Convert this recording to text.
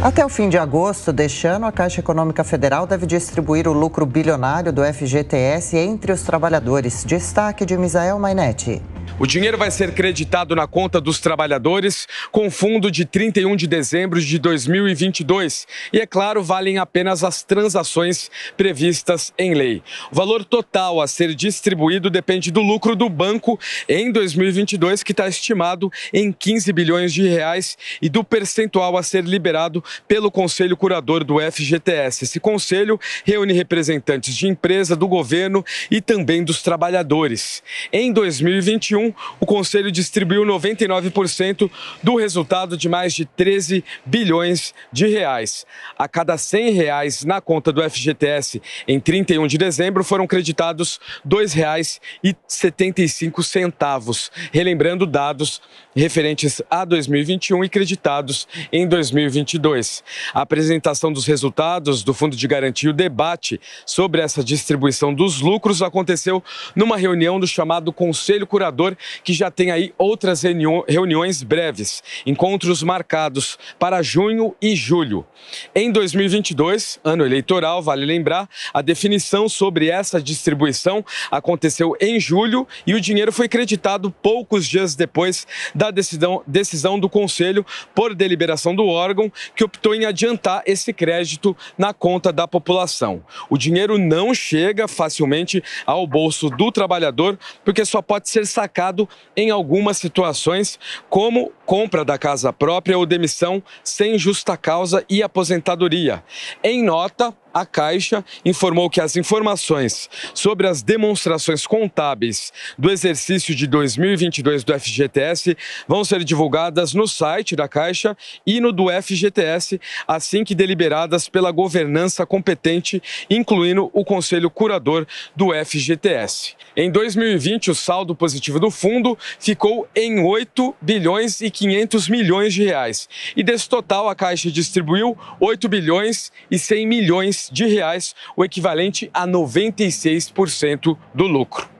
Até o fim de agosto deste ano, a Caixa Econômica Federal deve distribuir o lucro bilionário do FGTS entre os trabalhadores. Destaque de Misael Mainetti. O dinheiro vai ser creditado na conta dos trabalhadores com fundo de 31 de dezembro de 2022 e, é claro, valem apenas as transações previstas em lei. O valor total a ser distribuído depende do lucro do banco em 2022, que está estimado em 15 bilhões de reais, e do percentual a ser liberado pelo Conselho Curador do FGTS. Esse conselho reúne representantes de empresa, do governo e também dos trabalhadores. Em 2021, 2021, o Conselho distribuiu 99% do resultado de mais de 13 bilhões de reais. A cada 100 reais na conta do FGTS em 31 de dezembro foram creditados R$ 2,75, relembrando dados referentes a 2021 e creditados em 2022. A apresentação dos resultados do Fundo de Garantia e o debate sobre essa distribuição dos lucros aconteceu numa reunião do chamado Conselho Curador que já tem aí outras reuniões breves, encontros marcados para junho e julho. Em 2022, ano eleitoral, vale lembrar, a definição sobre essa distribuição aconteceu em julho e o dinheiro foi creditado poucos dias depois da decisão, decisão do Conselho, por deliberação do órgão, que optou em adiantar esse crédito na conta da população. O dinheiro não chega facilmente ao bolso do trabalhador, porque só pode ser sacado atacado em algumas situações, como compra da casa própria ou demissão sem justa causa e aposentadoria. Em nota, a Caixa informou que as informações sobre as demonstrações contábeis do exercício de 2022 do FGTS vão ser divulgadas no site da Caixa e no do FGTS, assim que deliberadas pela governança competente, incluindo o Conselho Curador do FGTS. Em 2020, o saldo positivo do fundo ficou em 8 bilhões e 500 milhões de reais. E desse total, a Caixa distribuiu 8 bilhões e 100 milhões de reais, o equivalente a 96% do lucro.